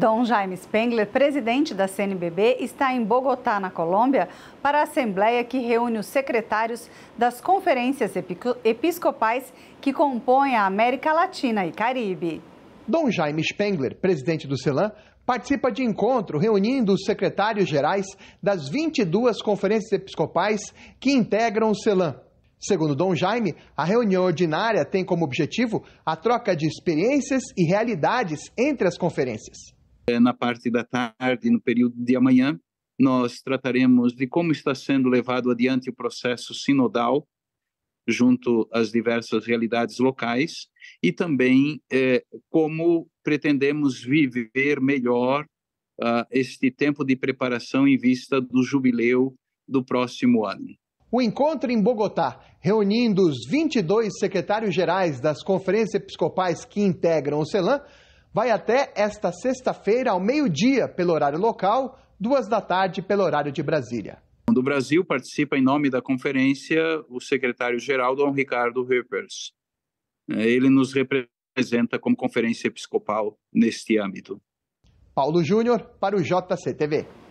Dom Jaime Spengler, presidente da CNBB, está em Bogotá, na Colômbia, para a assembleia que reúne os secretários das conferências episcopais que compõem a América Latina e Caribe. Dom Jaime Spengler, presidente do CELAM, participa de encontro reunindo os secretários gerais das 22 conferências episcopais que integram o CELAM. Segundo Dom Jaime, a reunião ordinária tem como objetivo a troca de experiências e realidades entre as conferências. Na parte da tarde, no período de amanhã, nós trataremos de como está sendo levado adiante o processo sinodal junto às diversas realidades locais e também eh, como pretendemos viver melhor uh, este tempo de preparação em vista do jubileu do próximo ano. O encontro em Bogotá, reunindo os 22 secretários-gerais das conferências episcopais que integram o CELAM, vai até esta sexta-feira, ao meio-dia, pelo horário local, duas da tarde, pelo horário de Brasília. Do Brasil participa em nome da conferência o secretário-geral Dom Ricardo Rippers. É, ele nos representa como conferência episcopal neste âmbito. Paulo Júnior para o JCTV.